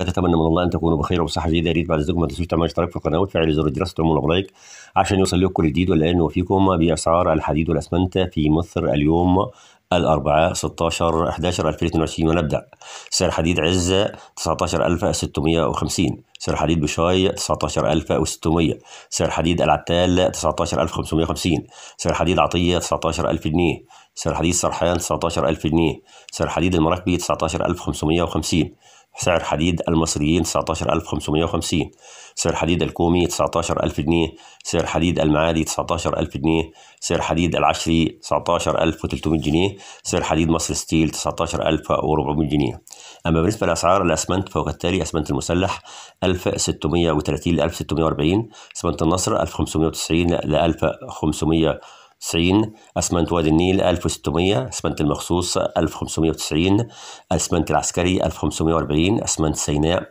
اتمنى من الله ان تكونوا بخير وبصحه جيده يا ريت بعد اذنكم ما تنسوش تعملوا اشتراك في القناه وتفعلوا زر الجرس وتعملوا لايك عشان يوصل لكم كل جديد والان وفيكم باسعار الحديد والاسمنت في مصر اليوم الأربعاء 16 11 2022 ونبدأ سعر حديد عزة 19650 سعر حديد بشاي 19600 سعر حديد العتال 19550 سعر حديد عطية 19000 جنيه سعر حديد سرحان 19000 جنيه سعر حديد المراكبي 19550 سعر حديد المصريين 19550 سعر حديد الكومي 19000 جنيه سعر حديد المعادي 19000 جنيه سعر حديد العشري 19300 جنيه سعر حديد مصر ستيل 19400 جنيه أما بالنسبة لأسعار الأسمنت فهو كالتالي أسمنت المسلح 1630 ل 1640 أسمنت النصر 1590 ل 1500 1990 أسمنت وادي النيل 1600 أسمنت المخصوص 1590 أسمنت العسكري 1540 أسمنت سيناء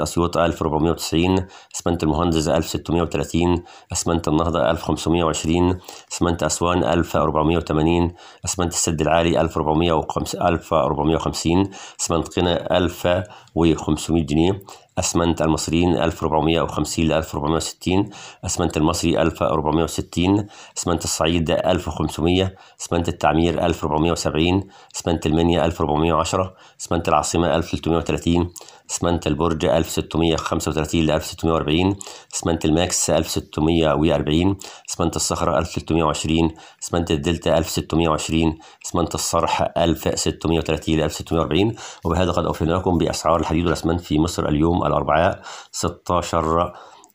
أسيوط 1490 أسمنت المهندس 1630 أسمنت النهضة 1520 أسمنت أسوان 1480 أسمنت السد العالي 1450 أسمنت قنا 1500 جنيه أسمنت المصريين 1450 ل 1460 أسمنت المصري 1460 أسمنت الصعيد 1500 أسمنت التعمير 1470 أسمنت المنيا 1410 أسمنت العاصمة 1330 اسمنت البرج 1635 ل 1640 اسمنت الماكس 1640 اسمنت الصخرة 1620 اسمنت الدلتا 1620 اسمنت الصرح 1630 ل 1640 وبهذا قد أوفينا لكم بأسعار الحديد والأسمنت في مصر اليوم الأربعاء 16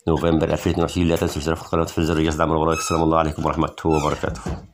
نوفمبر 2022 لا تنسوا الاشتراك في القناة وتفعيل زر الجرس دعم السلام الله عليكم ورحمة الله وبركاته